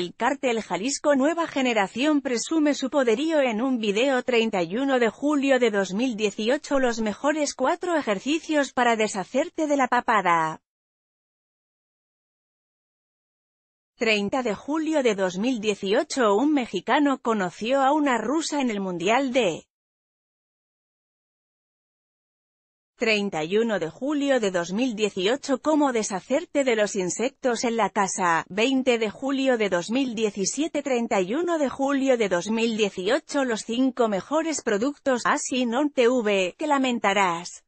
El cártel Jalisco Nueva Generación presume su poderío en un video 31 de julio de 2018 los mejores cuatro ejercicios para deshacerte de la papada. 30 de julio de 2018 un mexicano conoció a una rusa en el Mundial de 31 de julio de 2018 Cómo deshacerte de los insectos en la casa, 20 de julio de 2017 31 de julio de 2018 Los 5 mejores productos así non TV, que lamentarás.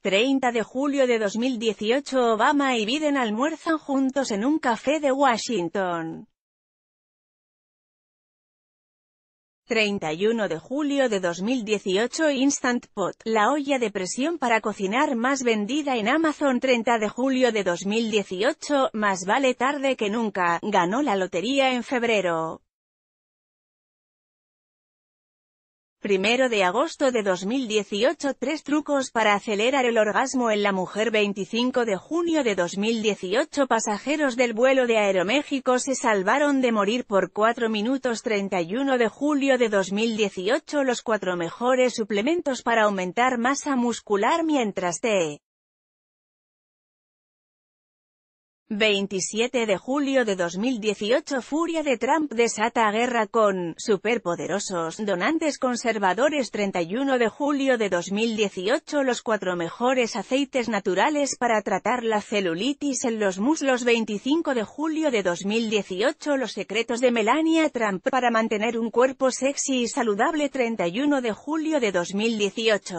30 de julio de 2018 Obama y Biden almuerzan juntos en un café de Washington. 31 de julio de 2018 Instant Pot, la olla de presión para cocinar más vendida en Amazon 30 de julio de 2018, más vale tarde que nunca, ganó la lotería en febrero. 1 de agosto de 2018 Tres trucos para acelerar el orgasmo en la mujer 25 de junio de 2018 Pasajeros del vuelo de Aeroméxico se salvaron de morir por 4 minutos 31 de julio de 2018 Los cuatro mejores suplementos para aumentar masa muscular mientras te 27 de julio de 2018 Furia de Trump desata guerra con superpoderosos donantes conservadores 31 de julio de 2018 Los cuatro mejores aceites naturales para tratar la celulitis en los muslos 25 de julio de 2018 Los secretos de Melania Trump para mantener un cuerpo sexy y saludable 31 de julio de 2018